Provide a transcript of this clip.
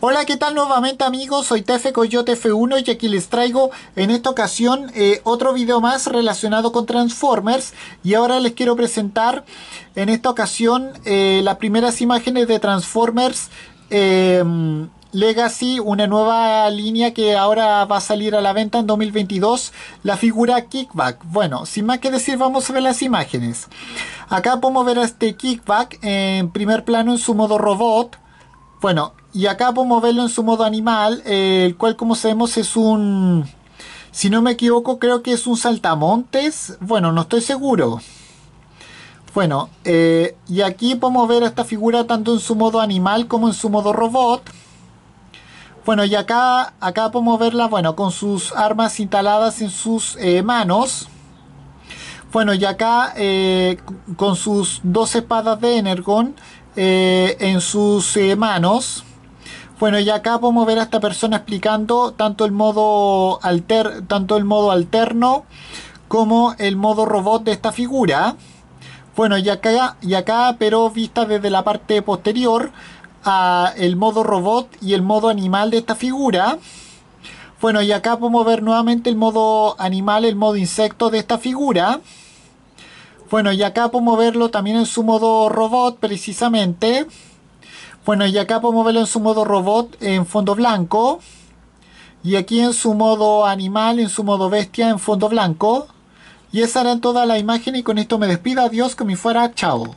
Hola, ¿qué tal nuevamente amigos? Soy Tefe Coyote F1 y aquí les traigo en esta ocasión eh, otro video más relacionado con Transformers y ahora les quiero presentar en esta ocasión eh, las primeras imágenes de Transformers em, Legacy, una nueva línea que ahora va a salir a la venta en 2022, la figura Kickback. Bueno, sin más que decir, vamos a ver las imágenes. Acá podemos ver a este Kickback en primer plano en su modo robot. Bueno, y acá podemos verlo en su modo animal, eh, el cual como sabemos es un... Si no me equivoco, creo que es un saltamontes. Bueno, no estoy seguro. Bueno, eh, y aquí podemos ver a esta figura tanto en su modo animal como en su modo robot. Bueno, y acá, acá podemos verla, bueno, con sus armas instaladas en sus eh, manos. Bueno, y acá con sus dos espadas de Energon en sus manos. Bueno, y acá podemos ver a esta persona explicando tanto el modo, alter, tanto el modo alterno como el modo robot de esta figura. Bueno, y acá, y acá pero vista desde la parte posterior, el modo robot y el modo animal de esta figura. Bueno, y acá podemos ver nuevamente el modo animal, el modo insecto de esta figura. Bueno, y acá podemos verlo también en su modo robot, precisamente. Bueno, y acá podemos verlo en su modo robot en fondo blanco. Y aquí en su modo animal, en su modo bestia, en fondo blanco. Y esa era toda la imagen y con esto me despido. Adiós, que me fuera. Chao.